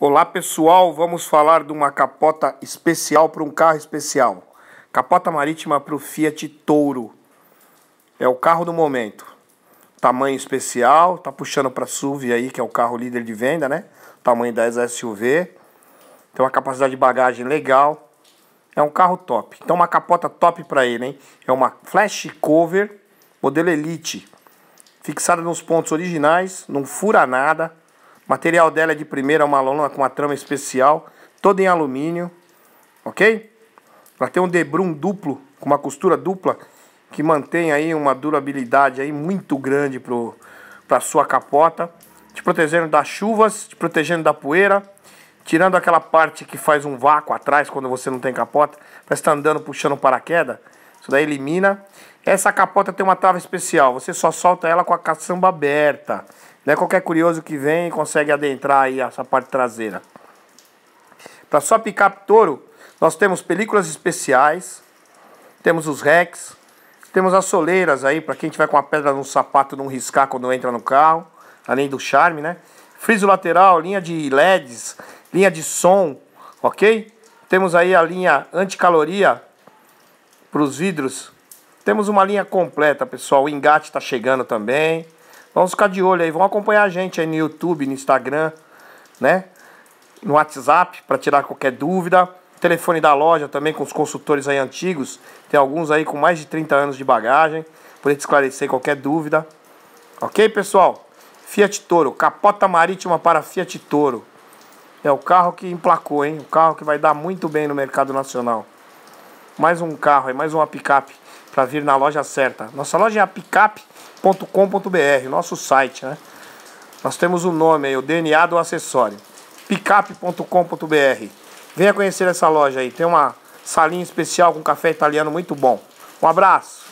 Olá pessoal, vamos falar de uma capota especial para um carro especial. Capota marítima para o Fiat Touro. É o carro do momento. Tamanho especial, tá puxando para SUV aí, que é o carro líder de venda, né? Tamanho da SUV. Tem uma capacidade de bagagem legal. É um carro top. Então uma capota top para ele, hein? É uma flash cover modelo Elite. Fixada nos pontos originais, não fura nada o material dela é de primeira, uma lona com uma trama especial, toda em alumínio, ok? Ela tem um debrum duplo, com uma costura dupla, que mantém aí uma durabilidade aí muito grande para a sua capota, te protegendo das chuvas, te protegendo da poeira, tirando aquela parte que faz um vácuo atrás quando você não tem capota, para estar tá andando puxando paraquedas, isso daí elimina. Essa capota tem uma trava especial, você só solta ela com a caçamba aberta qualquer curioso que vem consegue adentrar aí essa parte traseira. Para só picar touro, nós temos películas especiais, temos os racks, temos as soleiras aí para quem tiver com a pedra no sapato não riscar quando entra no carro, além do charme, né? Friso lateral, linha de LEDs, linha de som, ok? Temos aí a linha anticaloria para os vidros. Temos uma linha completa, pessoal. O engate está chegando também. Vamos ficar de olho aí, vão acompanhar a gente aí no YouTube, no Instagram, né? No WhatsApp, para tirar qualquer dúvida. Telefone da loja também com os consultores aí antigos. Tem alguns aí com mais de 30 anos de bagagem. Poder te esclarecer qualquer dúvida. Ok, pessoal? Fiat Toro, capota marítima para Fiat Toro. É o carro que emplacou, hein? O carro que vai dar muito bem no mercado nacional. Mais um carro, aí, mais uma picape para vir na loja certa. Nossa loja é picap.com.br, nosso site, né? Nós temos o um nome aí, o DNA do acessório, picap.com.br. Venha conhecer essa loja aí, tem uma salinha especial com café italiano muito bom. Um abraço!